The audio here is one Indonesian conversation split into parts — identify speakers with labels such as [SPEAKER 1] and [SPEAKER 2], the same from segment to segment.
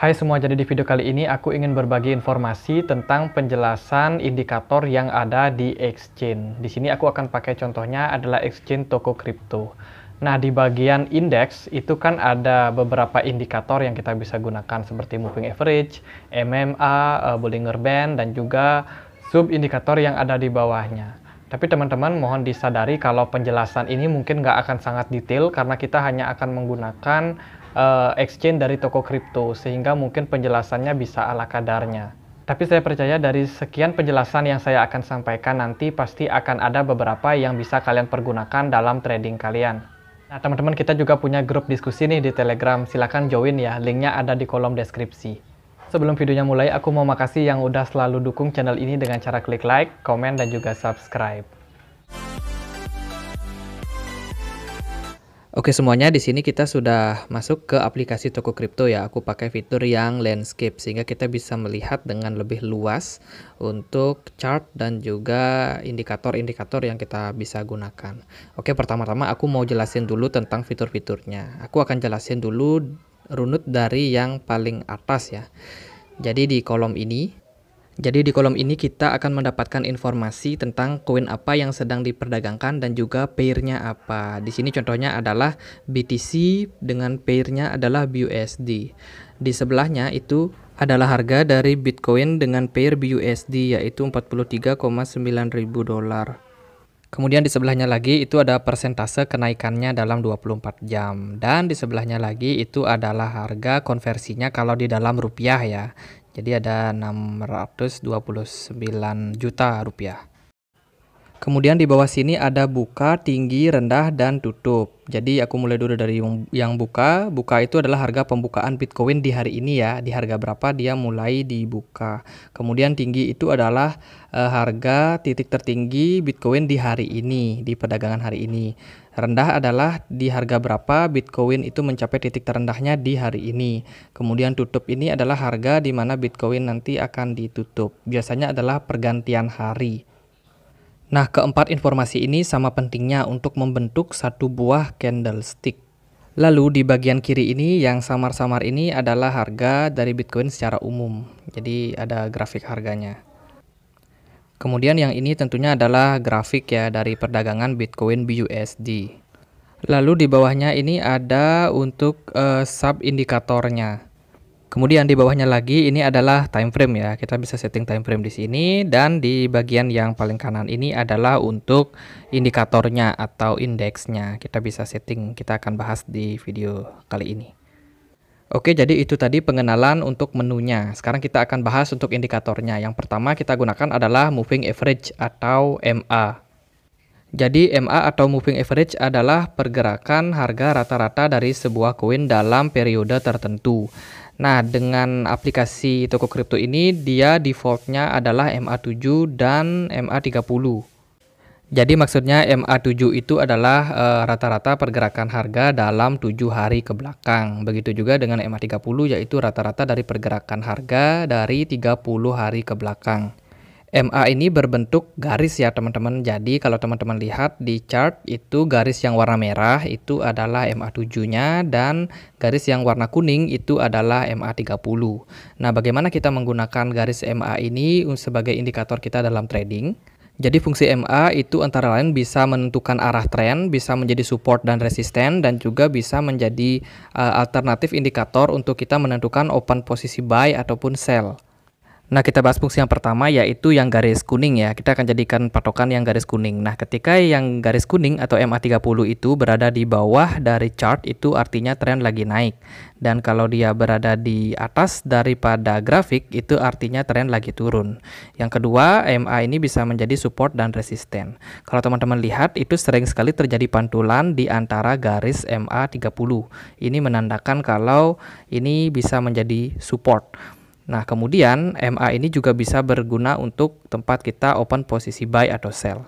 [SPEAKER 1] Hai semua, jadi di video kali ini aku ingin berbagi informasi tentang penjelasan indikator yang ada di exchange. Di sini aku akan pakai contohnya adalah exchange toko kripto. Nah, di bagian indeks itu kan ada beberapa indikator yang kita bisa gunakan seperti moving average, MMA, uh, eh, Bollinger Band, dan juga sub-indikator yang ada di bawahnya. Tapi teman-teman mohon disadari kalau penjelasan ini mungkin nggak akan sangat detail karena kita hanya akan menggunakan uh, exchange dari toko kripto sehingga mungkin penjelasannya bisa ala kadarnya. Tapi saya percaya dari sekian penjelasan yang saya akan sampaikan nanti pasti akan ada beberapa yang bisa kalian pergunakan dalam trading kalian. Nah teman-teman kita juga punya grup diskusi nih di Telegram, silahkan join ya, linknya ada di kolom deskripsi. Sebelum videonya mulai, aku mau makasih yang udah selalu dukung channel ini dengan cara klik like, komen, dan juga subscribe. Oke semuanya di sini kita sudah masuk ke aplikasi toko kripto ya. Aku pakai fitur yang landscape sehingga kita bisa melihat dengan lebih luas untuk chart dan juga indikator-indikator yang kita bisa gunakan. Oke pertama-tama aku mau jelasin dulu tentang fitur-fiturnya. Aku akan jelasin dulu runut dari yang paling atas ya. Jadi di kolom ini jadi di kolom ini kita akan mendapatkan informasi tentang koin apa yang sedang diperdagangkan dan juga pairnya apa. Di sini contohnya adalah BTC dengan pairnya adalah BUSD. Di sebelahnya itu adalah harga dari Bitcoin dengan pair BUSD yaitu 43,9 ribu dolar. Kemudian di sebelahnya lagi itu ada persentase kenaikannya dalam 24 jam. Dan di sebelahnya lagi itu adalah harga konversinya kalau di dalam rupiah ya. Jadi ada 629 juta rupiah. Kemudian di bawah sini ada buka, tinggi, rendah, dan tutup. Jadi aku mulai dulu dari yang buka. Buka itu adalah harga pembukaan Bitcoin di hari ini ya. Di harga berapa dia mulai dibuka. Kemudian tinggi itu adalah uh, harga titik tertinggi Bitcoin di hari ini, di perdagangan hari ini. Rendah adalah di harga berapa Bitcoin itu mencapai titik terendahnya di hari ini. Kemudian tutup ini adalah harga di mana Bitcoin nanti akan ditutup. Biasanya adalah pergantian hari. Nah, keempat informasi ini sama pentingnya untuk membentuk satu buah candlestick. Lalu di bagian kiri ini yang samar-samar ini adalah harga dari Bitcoin secara umum. Jadi ada grafik harganya. Kemudian yang ini tentunya adalah grafik ya dari perdagangan Bitcoin BUSD. Lalu di bawahnya ini ada untuk uh, eh, sub indikatornya. Kemudian di bawahnya lagi ini adalah time frame ya. Kita bisa setting time frame di sini dan di bagian yang paling kanan ini adalah untuk indikatornya atau indeksnya. Kita bisa setting. Kita akan bahas di video kali ini. Oke, jadi itu tadi pengenalan untuk menunya. Sekarang kita akan bahas untuk indikatornya. Yang pertama kita gunakan adalah moving average atau MA. Jadi MA atau moving average adalah pergerakan harga rata-rata dari sebuah koin dalam periode tertentu. Nah, dengan aplikasi toko kripto ini, dia defaultnya adalah MA7 dan MA30. Jadi maksudnya MA7 itu adalah eh, rata-rata uh, pergerakan harga dalam 7 hari ke belakang. Begitu juga dengan MA30 yaitu rata-rata dari pergerakan harga dari 30 hari ke belakang. MA ini berbentuk garis ya teman-teman. Jadi kalau teman-teman lihat di chart itu garis yang warna merah itu adalah MA7-nya dan garis yang warna kuning itu adalah MA30. Nah, bagaimana kita menggunakan garis MA ini sebagai indikator kita dalam trading? Jadi fungsi MA itu antara lain bisa menentukan arah tren, bisa menjadi support dan resisten, dan juga bisa menjadi uh, alternatif indikator untuk kita menentukan open posisi buy ataupun sell. Nah, kita bahas fungsi yang pertama yaitu yang garis kuning ya. Kita akan jadikan patokan yang garis kuning. Nah, ketika yang garis kuning atau MA30 itu berada di bawah dari chart itu artinya tren lagi naik. Dan kalau dia berada di atas daripada grafik itu artinya tren lagi turun. Yang kedua, MA ini bisa menjadi support dan resisten. Kalau teman-teman lihat itu sering sekali terjadi pantulan di antara garis MA30. Ini menandakan kalau ini bisa menjadi support. Nah, kemudian MA ini juga bisa berguna untuk tempat kita open posisi buy atau sell.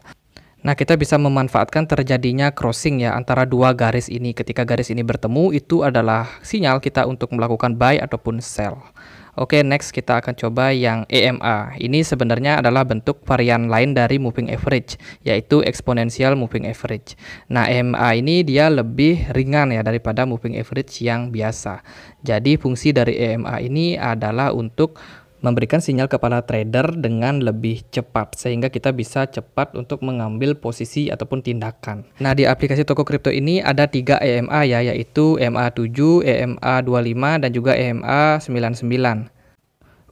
[SPEAKER 1] Nah, kita bisa memanfaatkan terjadinya crossing ya antara dua garis ini. Ketika garis ini bertemu, itu adalah sinyal kita untuk melakukan buy ataupun sell. Oke, okay, next kita akan coba yang EMA. Ini sebenarnya adalah bentuk varian lain dari moving average, yaitu exponential moving average. Nah, EMA ini dia lebih ringan ya daripada moving average yang biasa. Jadi, fungsi dari EMA ini adalah untuk memberikan sinyal kepada trader dengan lebih cepat sehingga kita bisa cepat untuk mengambil posisi ataupun tindakan. Nah, di aplikasi toko kripto ini ada tiga EMA ya, yaitu EMA 7, EMA 25 dan juga e EMA 99.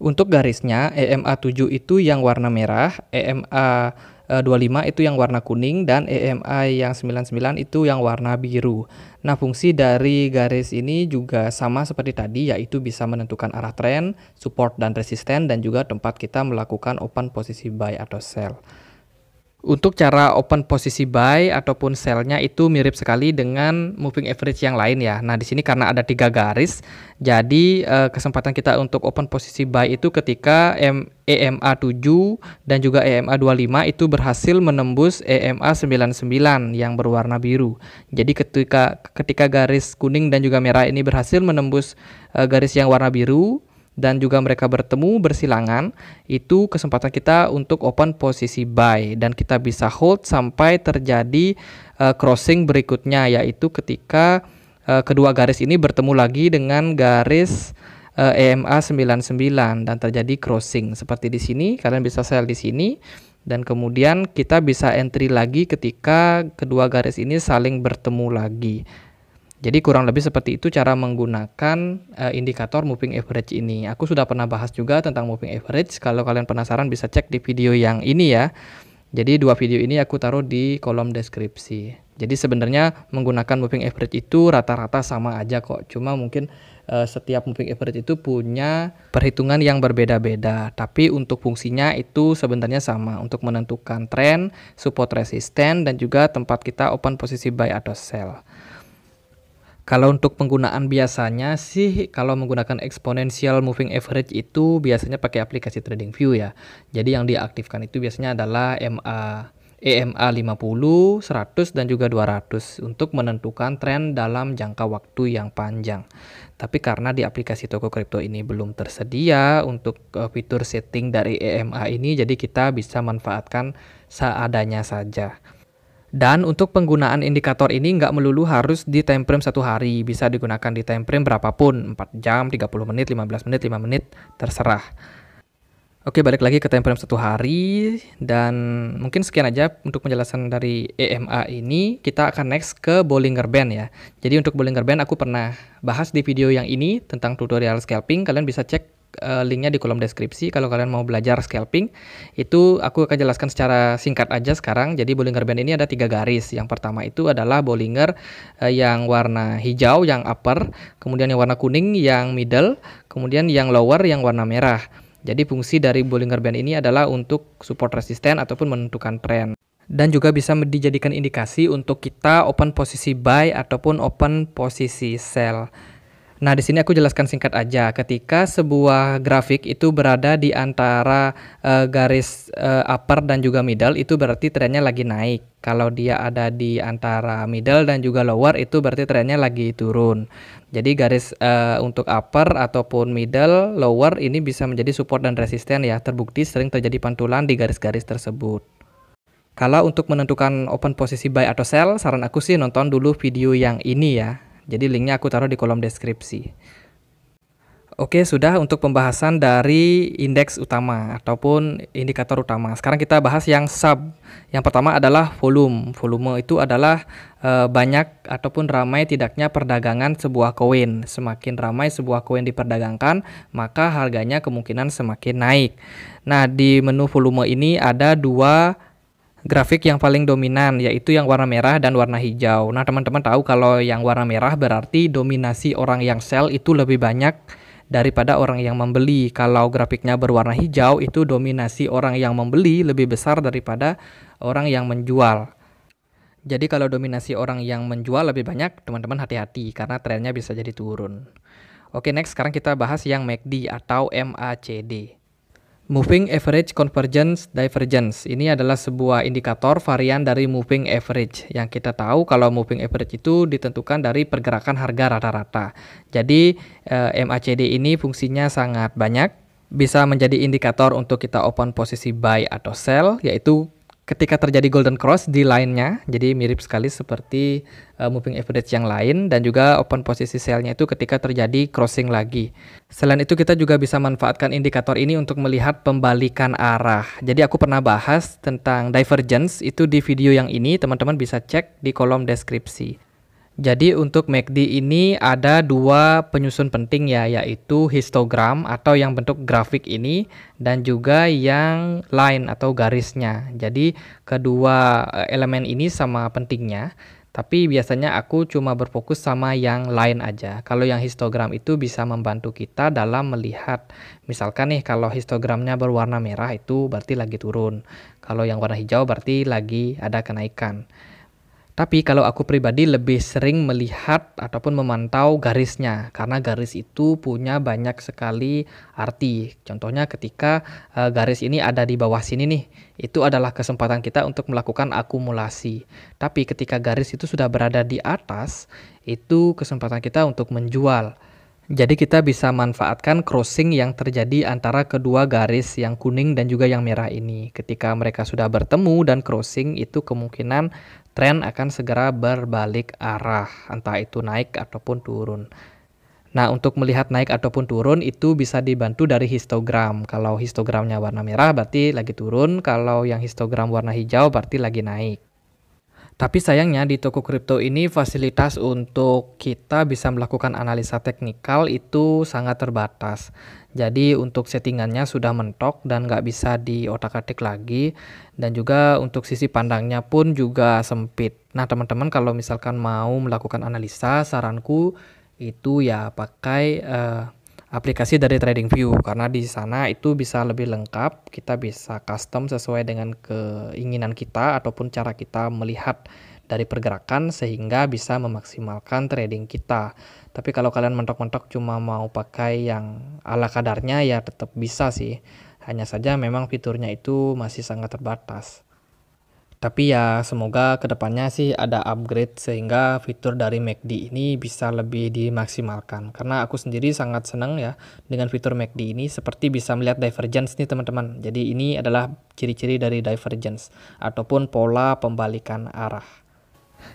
[SPEAKER 1] Untuk garisnya, EMA 7 itu yang warna merah, EMA eh, 25 itu yang warna kuning dan EMA yang 99 itu yang warna biru. Nah, fungsi dari garis ini juga sama seperti tadi, yaitu bisa menentukan arah tren, support dan resisten, dan juga tempat kita melakukan open posisi buy atau sell. Untuk cara open posisi buy ataupun sellnya itu mirip sekali dengan moving average yang lain ya. Nah di sini karena ada tiga garis, jadi eh, kesempatan kita untuk open posisi buy itu ketika M EMA 7 dan juga EMA 25 itu berhasil menembus e EMA 99 yang berwarna biru. Jadi ketika ketika garis kuning dan juga merah ini berhasil menembus eh, garis yang warna biru, dan juga mereka bertemu bersilangan, itu kesempatan kita untuk open posisi buy dan kita bisa hold sampai terjadi uh, crossing berikutnya yaitu ketika uh, kedua garis ini bertemu lagi dengan garis uh, EMA 99 dan terjadi crossing seperti di sini kalian bisa sell di sini dan kemudian kita bisa entry lagi ketika kedua garis ini saling bertemu lagi. Jadi kurang lebih seperti itu cara menggunakan uh, indikator moving average ini. Aku sudah pernah bahas juga tentang moving average. Kalau kalian penasaran bisa cek di video yang ini ya. Jadi dua video ini aku taruh di kolom deskripsi. Jadi sebenarnya menggunakan moving average itu rata-rata sama aja kok. Cuma mungkin uh, setiap moving average itu punya perhitungan yang berbeda-beda. Tapi untuk fungsinya itu sebenarnya sama untuk menentukan trend, support resisten dan juga tempat kita open posisi buy atau sell. Kalau untuk penggunaan biasanya sih kalau menggunakan exponential moving average itu biasanya pakai aplikasi Trading View ya. Jadi yang diaktifkan itu biasanya adalah MA EMA 50, 100 dan juga 200 untuk menentukan tren dalam jangka waktu yang panjang. Tapi karena di aplikasi toko kripto ini belum tersedia untuk eh, fitur setting dari EMA ini jadi kita bisa manfaatkan seadanya saja. Dan untuk penggunaan indikator ini nggak melulu harus di time frame satu hari, bisa digunakan di time frame berapapun, 4 jam, 30 menit, 15 menit, 5 menit, terserah. Oke, balik lagi ke time frame satu hari dan mungkin sekian aja untuk penjelasan dari EMA ini. Kita akan next ke Bollinger Band ya. Jadi untuk Bollinger Band aku pernah bahas di video yang ini tentang tutorial scalping. Kalian bisa cek Eh, linknya di kolom deskripsi kalau kalian mau belajar scalping itu aku akan jelaskan secara singkat aja sekarang jadi Bollinger Band ini ada tiga garis yang pertama itu adalah Bollinger eh, yang warna hijau yang upper kemudian yang warna kuning yang middle kemudian yang lower yang warna merah jadi fungsi dari Bollinger Band ini adalah untuk support resisten ataupun menentukan trend dan juga bisa dijadikan indikasi untuk kita open posisi buy ataupun open posisi sell. Nah, di sini aku jelaskan singkat aja. Ketika sebuah grafik itu berada di antara uh, garis uh, upper dan juga middle, itu berarti trennya lagi naik. Kalau dia ada di antara middle dan juga lower, itu berarti trennya lagi turun. Jadi garis uh, untuk upper ataupun middle, lower ini bisa menjadi support dan resisten ya. Terbukti sering terjadi pantulan di garis-garis tersebut. Kalau untuk menentukan open posisi buy atau sell, saran aku sih nonton dulu video yang ini ya. Jadi linknya aku taruh di kolom deskripsi. Oke, sudah untuk pembahasan dari indeks utama ataupun indikator utama. Sekarang kita bahas yang sub. Yang pertama adalah volume. Volume itu adalah e, banyak ataupun ramai tidaknya perdagangan sebuah koin. Semakin ramai sebuah koin diperdagangkan, maka harganya kemungkinan semakin naik. Nah, di menu volume ini ada dua grafik yang paling dominan yaitu yang warna merah dan warna hijau. Nah, teman-teman tahu kalau yang warna merah berarti dominasi orang yang sell itu lebih banyak daripada orang yang membeli. Kalau grafiknya berwarna hijau itu dominasi orang yang membeli lebih besar daripada orang yang menjual. Jadi kalau dominasi orang yang menjual lebih banyak, teman-teman hati-hati karena trennya bisa jadi turun. Oke, next sekarang kita bahas yang MACD atau MACD. Moving Average Convergence Divergence ini adalah sebuah indikator varian dari Moving Average yang kita tahu kalau Moving Average itu ditentukan dari pergerakan harga rata-rata. Jadi eh, MACD ini fungsinya sangat banyak, bisa menjadi indikator untuk kita open posisi buy atau sell, yaitu ketika terjadi golden cross di lainnya, jadi mirip sekali seperti uh, moving average yang lain dan juga open posisi selnya itu ketika terjadi crossing lagi. Selain itu kita juga bisa manfaatkan indikator ini untuk melihat pembalikan arah. Jadi aku pernah bahas tentang divergence itu di video yang ini, teman-teman bisa cek di kolom deskripsi. Jadi untuk MACD ini ada dua penyusun penting ya yaitu histogram atau yang bentuk grafik ini dan juga yang line atau garisnya. Jadi kedua eh, elemen ini sama pentingnya tapi biasanya aku cuma berfokus sama yang line aja. Kalau yang histogram itu bisa membantu kita dalam melihat misalkan nih kalau histogramnya berwarna merah itu berarti lagi turun. Kalau yang warna hijau berarti lagi ada kenaikan. Tapi kalau aku pribadi lebih sering melihat ataupun memantau garisnya karena garis itu punya banyak sekali arti. Contohnya ketika uh, garis ini ada di bawah sini nih, itu adalah kesempatan kita untuk melakukan akumulasi. Tapi ketika garis itu sudah berada di atas, itu kesempatan kita untuk menjual. Jadi kita bisa manfaatkan crossing yang terjadi antara kedua garis yang kuning dan juga yang merah ini. Ketika mereka sudah bertemu dan crossing itu kemungkinan tren akan segera berbalik arah, entah itu naik ataupun turun. Nah, untuk melihat naik ataupun turun itu bisa dibantu dari histogram. Kalau histogramnya warna merah berarti lagi turun, kalau yang histogram warna hijau berarti lagi naik. Tapi sayangnya di toko kripto ini fasilitas untuk kita bisa melakukan analisa teknikal itu sangat terbatas. Jadi untuk settingannya sudah mentok dan nggak bisa diotak-atik lagi. Dan juga untuk sisi pandangnya pun juga sempit. Nah teman-teman kalau misalkan mau melakukan analisa saranku itu ya pakai... Uh, aplikasi dari Trading View karena di sana itu bisa lebih lengkap, kita bisa custom sesuai dengan keinginan kita ataupun cara kita melihat dari pergerakan sehingga bisa memaksimalkan trading kita. Tapi kalau kalian mentok-mentok cuma mau pakai yang ala kadarnya ya tetap bisa sih. Hanya saja memang fiturnya itu masih sangat terbatas. Tapi ya semoga kedepannya sih ada upgrade sehingga fitur dari MACD ini bisa lebih dimaksimalkan. Karena aku sendiri sangat senang ya dengan fitur MACD ini seperti bisa melihat divergence nih teman-teman. Jadi ini adalah ciri-ciri dari divergence ataupun pola pembalikan arah.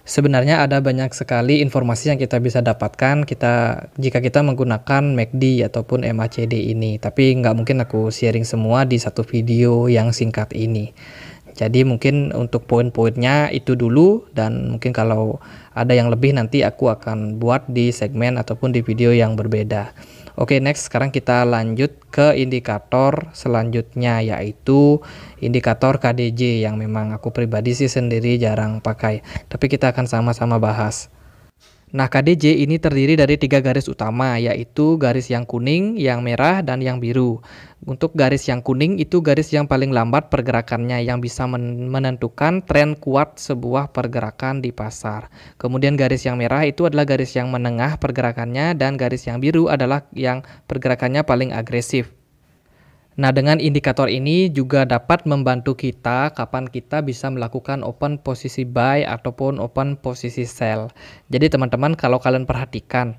[SPEAKER 1] Sebenarnya ada banyak sekali informasi yang kita bisa dapatkan kita jika kita menggunakan MACD ataupun MACD ini. Tapi nggak mungkin aku sharing semua di satu video yang singkat ini. Jadi mungkin untuk poin-poinnya itu dulu dan mungkin kalau ada yang lebih nanti aku akan buat di segmen ataupun di video yang berbeda. Oke, okay, next sekarang kita lanjut ke indikator selanjutnya yaitu indikator KDJ yang memang aku pribadi sih sendiri jarang pakai, tapi kita akan sama-sama bahas. Nah, KDJ ini terdiri dari tiga garis utama, yaitu garis yang kuning, yang merah, dan yang biru. Untuk garis yang kuning itu garis yang paling lambat pergerakannya yang bisa menentukan tren kuat sebuah pergerakan di pasar. Kemudian garis yang merah itu adalah garis yang menengah pergerakannya dan garis yang biru adalah yang pergerakannya paling agresif. Nah, dengan indikator ini juga dapat membantu kita kapan kita bisa melakukan open posisi buy ataupun open posisi sell. Jadi teman-teman kalau kalian perhatikan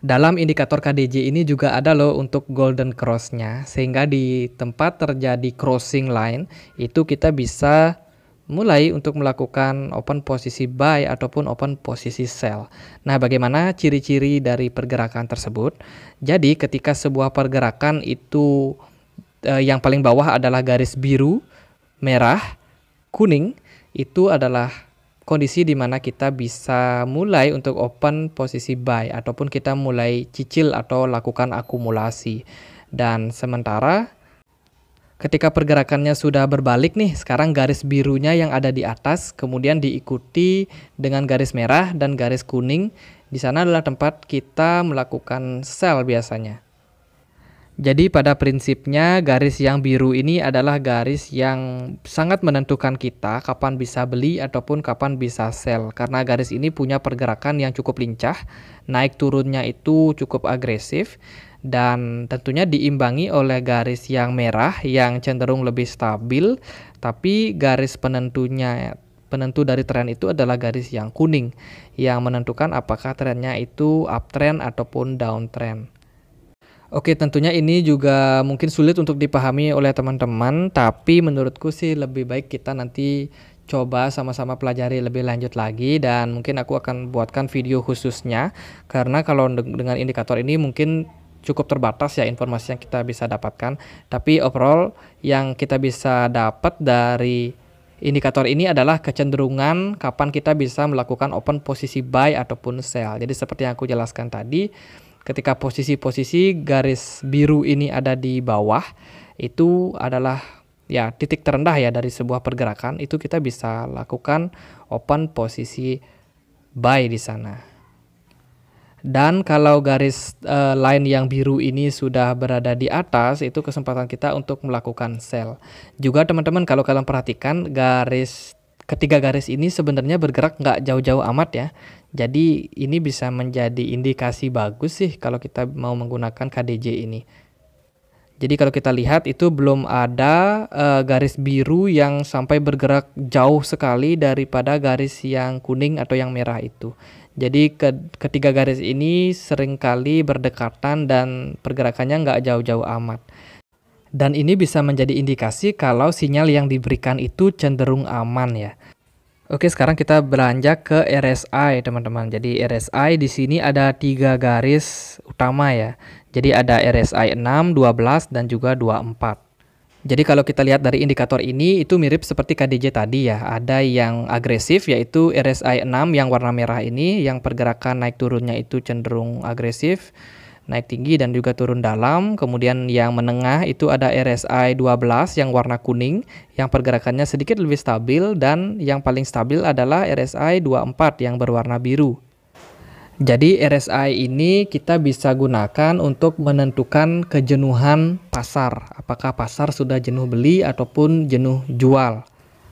[SPEAKER 1] dalam indikator KDJ ini juga ada loh untuk golden cross-nya sehingga di tempat terjadi crossing line itu kita bisa mulai untuk melakukan open posisi buy ataupun open posisi sell. Nah, bagaimana ciri-ciri dari pergerakan tersebut? Jadi, ketika sebuah pergerakan itu uh, yang paling bawah adalah garis biru, merah, kuning itu adalah kondisi di mana kita bisa mulai untuk open posisi buy ataupun kita mulai cicil atau lakukan akumulasi. Dan sementara ketika pergerakannya sudah berbalik nih, sekarang garis birunya yang ada di atas kemudian diikuti dengan garis merah dan garis kuning. Di sana adalah tempat kita melakukan sell biasanya. Jadi pada prinsipnya garis yang biru ini adalah garis yang sangat menentukan kita kapan bisa beli ataupun kapan bisa sell karena garis ini punya pergerakan yang cukup lincah, naik turunnya itu cukup agresif dan tentunya diimbangi oleh garis yang merah yang cenderung lebih stabil tapi garis penentunya penentu dari tren itu adalah garis yang kuning yang menentukan apakah trennya itu uptrend ataupun downtrend. Oke, tentunya ini juga mungkin sulit untuk dipahami oleh teman-teman, tapi menurutku sih lebih baik kita nanti coba sama-sama pelajari lebih lanjut lagi dan mungkin aku akan buatkan video khususnya karena kalau dengan indikator ini mungkin cukup terbatas ya informasi yang kita bisa dapatkan, tapi overall yang kita bisa dapat dari Indikator ini adalah kecenderungan kapan kita bisa melakukan open posisi buy ataupun sell. Jadi seperti yang aku jelaskan tadi, ketika posisi-posisi garis biru ini ada di bawah itu adalah ya titik terendah ya dari sebuah pergerakan itu kita bisa lakukan open posisi buy di sana. Dan kalau garis uh, line yang biru ini sudah berada di atas, itu kesempatan kita untuk melakukan sell. Juga teman-teman kalau kalian perhatikan garis ketiga garis ini sebenarnya bergerak nggak jauh-jauh amat ya. Jadi ini bisa menjadi indikasi bagus sih kalau kita mau menggunakan KDJ ini. Jadi kalau kita lihat itu belum ada uh, garis biru yang sampai bergerak jauh sekali daripada garis yang kuning atau yang merah itu. Jadi ke ketiga garis ini seringkali berdekatan dan pergerakannya nggak jauh-jauh amat. Dan ini bisa menjadi indikasi kalau sinyal yang diberikan itu cenderung aman ya. Oke, sekarang kita beranjak ke RSI, teman-teman. Jadi RSI di sini ada tiga garis utama ya. Jadi ada RSI 6, 12, dan juga 24. Jadi kalau kita lihat dari indikator ini itu mirip seperti KDJ tadi ya. Ada yang agresif yaitu RSI 6 yang warna merah ini yang pergerakan naik turunnya itu cenderung agresif naik tinggi dan juga turun dalam. Kemudian yang menengah itu ada RSI 12 yang warna kuning yang pergerakannya sedikit lebih stabil dan yang paling stabil adalah RSI 24 yang berwarna biru. Jadi RSI ini kita bisa gunakan untuk menentukan kejenuhan pasar. Apakah pasar sudah jenuh beli ataupun jenuh jual.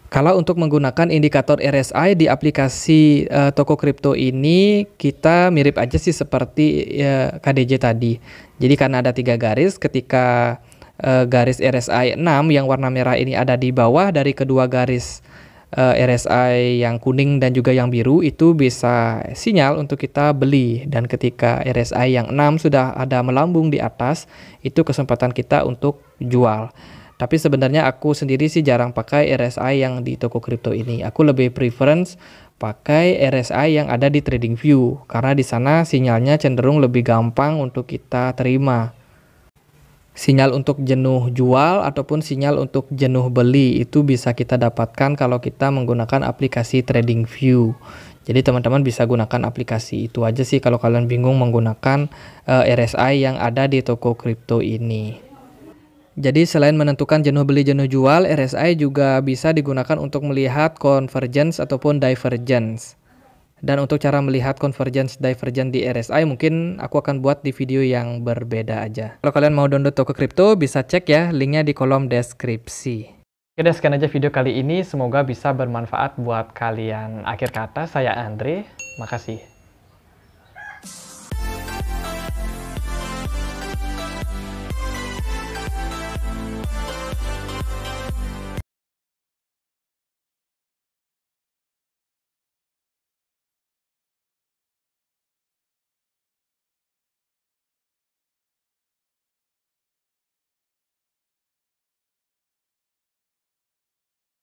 [SPEAKER 1] Kalau untuk menggunakan indikator RSI di aplikasi uh, toko kripto ini, kita mirip aja sih seperti uh, ya, KDJ tadi. Jadi karena ada tiga garis, ketika uh, garis RSI 6 yang warna merah ini ada di bawah dari kedua garis uh, eh, RSI yang kuning dan juga yang biru itu bisa sinyal untuk kita beli. Dan ketika RSI yang 6 sudah ada melambung di atas, itu kesempatan kita untuk jual. Tapi sebenarnya aku sendiri sih jarang pakai RSI yang di toko kripto ini. Aku lebih preference pakai RSI yang ada di TradingView karena di sana sinyalnya cenderung lebih gampang untuk kita terima. Sinyal untuk jenuh jual ataupun sinyal untuk jenuh beli itu bisa kita dapatkan kalau kita menggunakan aplikasi TradingView. Jadi teman-teman bisa gunakan aplikasi itu aja sih kalau kalian bingung menggunakan uh, eh, RSI yang ada di toko kripto ini. Jadi selain menentukan jenuh beli jenuh jual, RSI juga bisa digunakan untuk melihat convergence ataupun divergence. Dan untuk cara melihat convergence divergence di RSI mungkin aku akan buat di video yang berbeda aja. Kalau kalian mau download toko kripto bisa cek ya linknya di kolom deskripsi. Oke deh sekian aja video kali ini semoga bisa bermanfaat buat kalian. Akhir kata saya Andre, makasih.